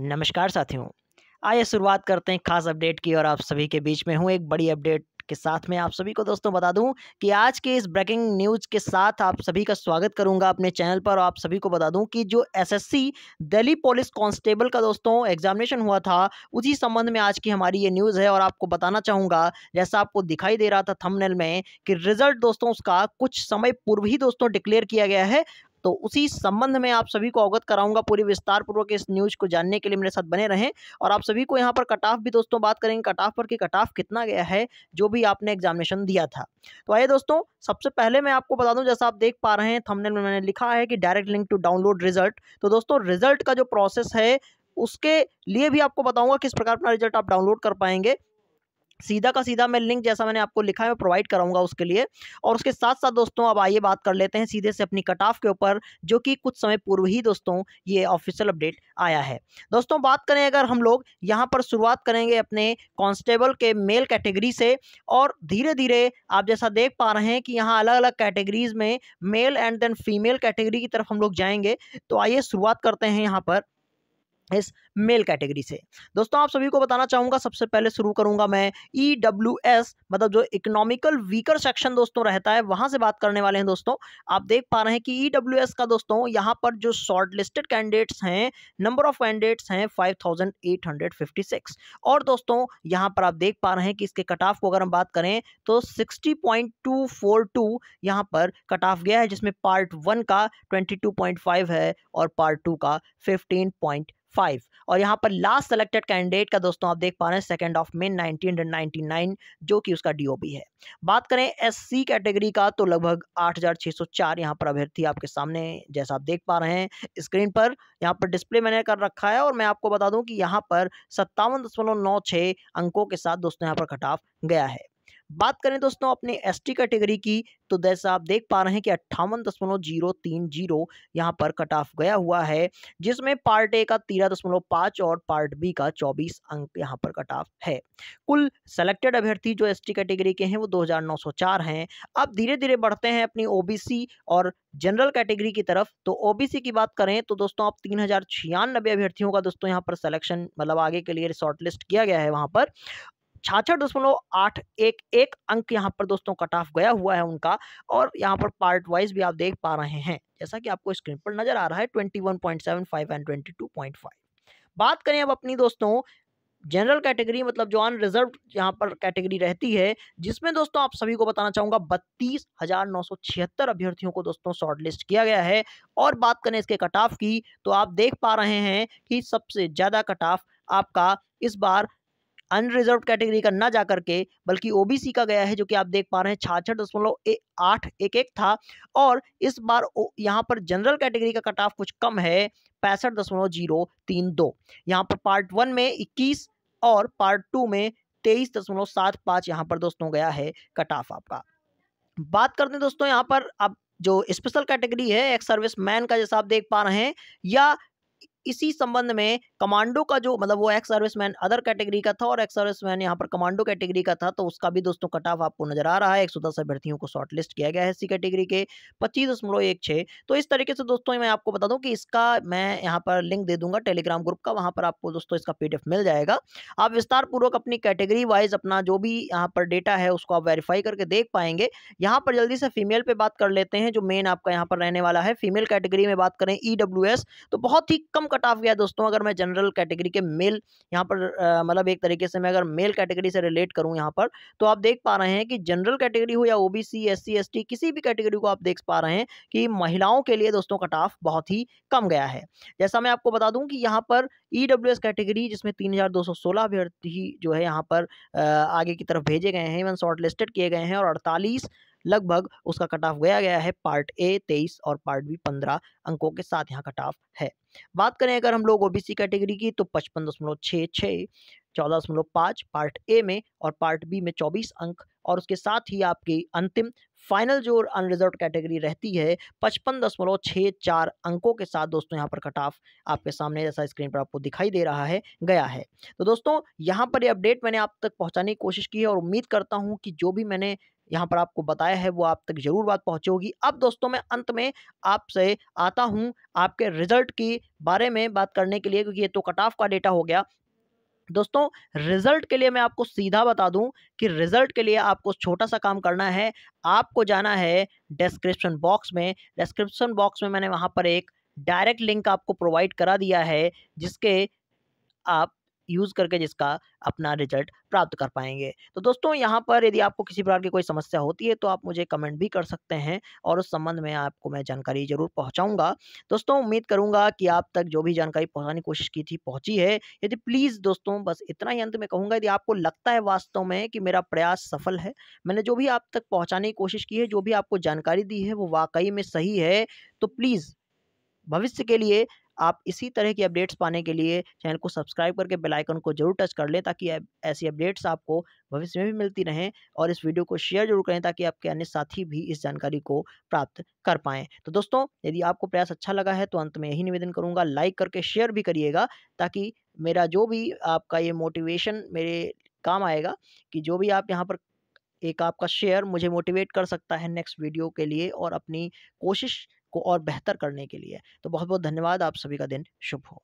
नमस्कार साथियों आइए शुरुआत करते हैं खास अपडेट की और आप सभी के बीच में हूँ एक बड़ी अपडेट के साथ में आप सभी को दोस्तों बता दूं कि आज के इस ब्रेकिंग न्यूज के साथ आप सभी का स्वागत करूंगा अपने चैनल पर और आप सभी को बता दूं कि जो एसएससी दिल्ली पुलिस कांस्टेबल का दोस्तों एग्जामिनेशन हुआ था उसी संबंध में आज की हमारी ये न्यूज़ है और आपको बताना चाहूंगा जैसा आपको दिखाई दे रहा था थमनेल में कि रिजल्ट दोस्तों उसका कुछ समय पूर्व ही दोस्तों डिक्लेयर किया गया है तो उसी संबंध में आप सभी को अवगत कराऊंगा पूरी विस्तार पूर्वक इस न्यूज को जानने के लिए मेरे साथ बने रहें और आप सभी को यहाँ पर कट ऑफ भी दोस्तों बात करेंगे कट ऑफ पर कि कट ऑफ कितना गया है जो भी आपने एग्जामिनेशन दिया था तो आइए दोस्तों सबसे पहले मैं आपको बता दूं जैसा आप देख पा रहे हैं थंबनेल में मैंने लिखा है कि direct link to download result तो दोस्तों रिजल्ट का जो प्रोसेस है उसके लिए भी आपको बताऊंगा किस प्रकार अपना रिजल्ट आप डाउनलोड कर पाएंगे सीधा का सीधा मैं लिंक जैसा मैंने आपको लिखा है मैं प्रोवाइड कराऊंगा उसके लिए और उसके साथ साथ दोस्तों अब आइए बात कर लेते हैं सीधे से अपनी कट ऑफ के ऊपर जो कि कुछ समय पूर्व ही दोस्तों ये ऑफिशियल अपडेट आया है दोस्तों बात करें अगर हम लोग यहाँ पर शुरुआत करेंगे अपने कॉन्स्टेबल के मेल कैटेगरी से और धीरे धीरे आप जैसा देख पा रहे हैं कि यहाँ अलग अलग कैटेगरीज में male and then female category की तरफ हम लोग जाएंगे तो आइए शुरुआत करते हैं यहाँ पर इस मेल कैटेगरी से दोस्तों आप सभी को बताना चाहूँगा सबसे पहले शुरू करूँगा मैं ई डब्ल्यू एस मतलब जो इकोनॉमिकल वीकर सेक्शन दोस्तों रहता है वहाँ से बात करने वाले हैं दोस्तों आप देख पा रहे हैं कि ई डब्ल्यू एस का दोस्तों यहाँ पर जो शॉर्ट लिस्टेड कैंडिडेट्स हैं नंबर ऑफ कैंडिडेट्स हैं five thousand eight hundred fifty six और दोस्तों यहाँ पर आप देख पा रहे हैं कि इसके कट ऑफ को अगर हम बात करें तो sixty point two four two यहाँ पर कट ऑफ गया है जिसमें पार्ट वन का ट्वेंटी टू पॉइंट फाइव है और पार्ट टू का फिफ्टीन पॉइंट फाइव और यहाँ पर लास्ट सेलेक्टेड कैंडिडेट का दोस्तों आप देख पा रहे हैं सेकेंड ऑफ मे नाइनटीन जो कि उसका डी है बात करें एस कैटेगरी का तो लगभग 8604 यहाँ पर अभ्यर्थी आपके सामने जैसा आप देख पा रहे हैं स्क्रीन पर यहाँ पर डिस्प्ले मैंने कर रखा है और मैं आपको बता दूँ कि यहाँ पर सत्तावन अंकों के साथ दोस्तों यहाँ पर खटाफ गया है बात करें दोस्तों अपने एस टी कैटेगरी की तो जैसा आप देख पा रहे हैं कि अट्ठावन दशमलव जीरो तीन जीरो यहाँ पर कट ऑफ गया हुआ है जिसमें पार्ट ए का तेरह दशमलव पाँच और पार्ट बी का चौबीस अंक यहाँ पर कट ऑफ है कुल सेलेक्टेड अभ्यर्थी जो एस कैटेगरी के हैं वो दो हजार नौ सौ चार हैं अब धीरे धीरे बढ़ते हैं अपनी ओ और जनरल कैटेगरी की तरफ तो सी की बात करें तो दोस्तों आप तीन अभ्यर्थियों का दोस्तों यहाँ पर सिलेक्शन मतलब आगे के लिए शॉर्टलिस्ट किया गया है वहाँ पर छाछठ दशमलव आठ एक एक अंक यहाँ पर दोस्तों कट ऑफ गया हुआ है उनका और यहाँ पर पार्ट वाइज भी आप देख पा रहे हैं जैसा कि आपको स्क्रीन पर नजर आ रहा है twenty one point seven five and twenty two point five बात करें अब अपनी दोस्तों जनरल कैटेगरी मतलब जो अनरिजर्व यहाँ पर कैटेगरी रहती है जिसमें दोस्तों आप सभी को बताना चाहूँगा बत्तीस हज़ार नौ सौ छिहत्तर अभ्यर्थियों को दोस्तों शॉर्टलिस्ट किया गया है और बात करें इसके कट ऑफ की तो आप देख पा रहे हैं कि सबसे ज़्यादा कट ऑफ आपका इस बार अनरिजर्व कैटेगरी का ना जा करके बल्कि ओबीसी का गया है जो कि आप देख पा रहे हैं छाछठ दशमलव आठ एक एक था और इस बार यहाँ पर जनरल कैटेगरी का कट ऑफ कुछ कम है पैंसठ दशमलव जीरो तीन दो यहाँ पर पार्ट वन में इक्कीस और पार्ट टू में तेईस दशमलव सात पाँच यहाँ पर दोस्तों गया है कट ऑफ आपका बात करते हैं दोस्तों यहाँ पर आप जो स्पेशल कैटेगरी है एक सर्विस मैन का जैसा आप देख पा रहे हैं या इसी संबंध में कमांडो का जो मतलब वो एक्स सर्विसमैन अदर कैटेगरी का था और एक्स सर्विसमैन यहाँ पर कमांडो कैटेगरी का था तो उसका भी दोस्तों कट ऑफ आपको नजर आ रहा है एक सौ दस अभ्यर्थियों को शॉर्टलिस्ट किया गया है सी कैटेगरी के पच्चीस दशमलव एक छः तो इस तरीके से दोस्तों मैं आपको बता दूँ कि इसका मैं यहाँ पर लिंक दे दूंगा टेलीग्राम ग्रुप का वहाँ पर आपको दोस्तों इसका पी मिल जाएगा आप विस्तारपूर्वक अपनी कैटेगरी वाइज अपना जो भी यहाँ पर डेटा है उसको आप वेरीफाई करके देख पाएंगे यहाँ पर जल्दी से फीमेल पर बात कर लेते हैं जो मेन आपका यहाँ पर रहने वाला है फीमेल कैटेगरी में बात करें ई e तो बहुत ही कम कट ऑफ गया दोस्तों अगर मैं जनरल कैटेगरी के मेल यहाँ पर मतलब एक तरीके से मैं अगर मेल कैटेगरी से रिलेट करूँ यहाँ पर तो आप देख पा रहे हैं कि जनरल कैटेगरी हो या O B C S C S T किसी भी कैटेगरी को आप देख पा रहे हैं कि महिलाओं के लिए दोस्तों कट ऑफ बहुत ही कम गया है जैसा मैं आपको बता दूँ कि यहाँ पर ई डब्ल्यू एस कैटेगरी जिसमें तीन हज़ार दो सौ सोलह अभ्यर्थी जो है यहाँ पर आगे की तरफ भेजे गए हैं इवन शॉर्ट लिस्टेड किए गए हैं और अड़तालीस लगभग उसका कट ऑफ गया गया है पार्ट ए तेईस और पार्ट बी पंद्रह अंकों के साथ यहाँ कट ऑफ है बात करें अगर हम लोग ओबीसी कैटेगरी की तो पचपन दशमलव छः छः चौदह दशमलव पाँच पार्ट ए में और पार्ट बी में चौबीस अंक और उसके साथ ही आपकी अंतिम फाइनल जो अनरिजर्व कैटेगरी रहती है पचपन दशमलव छः चार अंकों के साथ दोस्तों यहाँ पर कट ऑफ आपके सामने जैसा स्क्रीन पर आपको दिखाई दे रहा है गया है तो दोस्तों यहाँ पर ये अपडेट मैंने आप तक पहुँचाने की कोशिश की है और उम्मीद करता हूँ कि जो भी मैंने यहाँ पर आपको बताया है वो आप तक ज़रूर बात पहुँची होगी अब दोस्तों मैं अंत में आपसे आता हूँ आपके रिजल्ट के बारे में बात करने के लिए क्योंकि ये तो कट ऑफ का डेटा हो गया दोस्तों रिजल्ट के लिए मैं आपको सीधा बता दूं कि रिजल्ट के लिए आपको छोटा सा काम करना है आपको जाना है डिस्क्रिप्शन बॉक्स में डिस्क्रिप्शन बॉक्स में मैंने वहां पर एक डायरेक्ट लिंक आपको प्रोवाइड करा दिया है जिसके आप यूज़ करके जिसका अपना रिजल्ट प्राप्त कर पाएंगे तो दोस्तों यहाँ पर यदि आपको किसी प्रकार की कोई समस्या होती है तो आप मुझे कमेंट भी कर सकते हैं और उस संबंध में आपको मैं जानकारी ज़रूर पहुँचाऊँगा दोस्तों उम्मीद करूँगा कि आप तक जो भी जानकारी पहुँचाने की कोशिश की थी पहुँची है यदि प्लीज़ दोस्तों बस इतना ही अंत में कहूँगा यदि आपको लगता है वास्तव में कि मेरा प्रयास सफल है मैंने जो भी आप तक पहुँचाने की कोशिश की है जो भी आपको जानकारी दी है वो वाकई में सही है तो प्लीज़ भविष्य के लिए आप इसी तरह की अपडेट्स पाने के लिए चैनल को सब्सक्राइब करके बेलाइकन को जरूर टच कर लें ताकि ऐसी अपडेट्स आपको भविष्य में भी मिलती रहें और इस वीडियो को शेयर जरूर करें ताकि आपके अन्य साथी भी इस जानकारी को प्राप्त कर पाएँ तो दोस्तों यदि आपको प्रयास अच्छा लगा है तो अंत में यही निवेदन करूँगा लाइक करके शेयर भी करिएगा ताकि मेरा जो भी आपका ये मोटिवेशन मेरे काम आएगा कि जो भी आप यहाँ पर एक आपका शेयर मुझे मोटिवेट कर सकता है नेक्स्ट वीडियो के लिए और अपनी कोशिश को और बेहतर करने के लिए तो बहुत बहुत धन्यवाद आप सभी का दिन शुभ हो